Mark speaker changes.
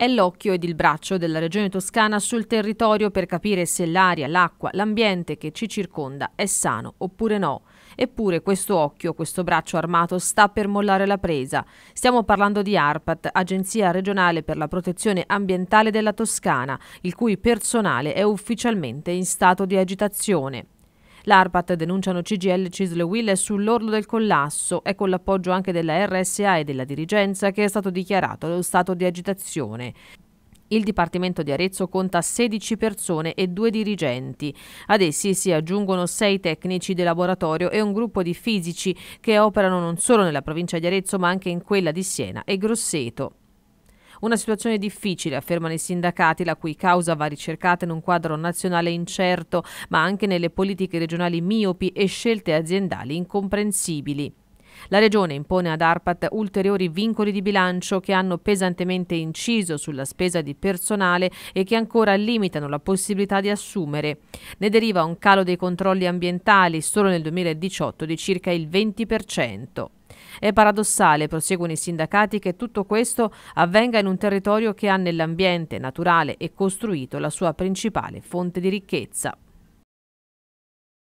Speaker 1: è l'occhio ed il braccio della regione toscana sul territorio per capire se l'aria, l'acqua, l'ambiente che ci circonda è sano oppure no. Eppure questo occhio, questo braccio armato sta per mollare la presa. Stiamo parlando di ARPAT, Agenzia regionale per la protezione ambientale della Toscana, il cui personale è ufficialmente in stato di agitazione. L'ARPAT, denunciano CGL e Cisle Will, è sull'orlo del collasso e con l'appoggio anche della RSA e della dirigenza che è stato dichiarato lo stato di agitazione. Il Dipartimento di Arezzo conta 16 persone e due dirigenti. Ad essi si aggiungono sei tecnici del laboratorio e un gruppo di fisici che operano non solo nella provincia di Arezzo ma anche in quella di Siena e Grosseto. Una situazione difficile, affermano i sindacati, la cui causa va ricercata in un quadro nazionale incerto, ma anche nelle politiche regionali miopi e scelte aziendali incomprensibili. La Regione impone ad ARPAT ulteriori vincoli di bilancio che hanno pesantemente inciso sulla spesa di personale e che ancora limitano la possibilità di assumere. Ne deriva un calo dei controlli ambientali solo nel 2018 di circa il 20%. È paradossale, proseguono i sindacati, che tutto questo avvenga in un territorio che ha nell'ambiente naturale e costruito la sua principale fonte di ricchezza.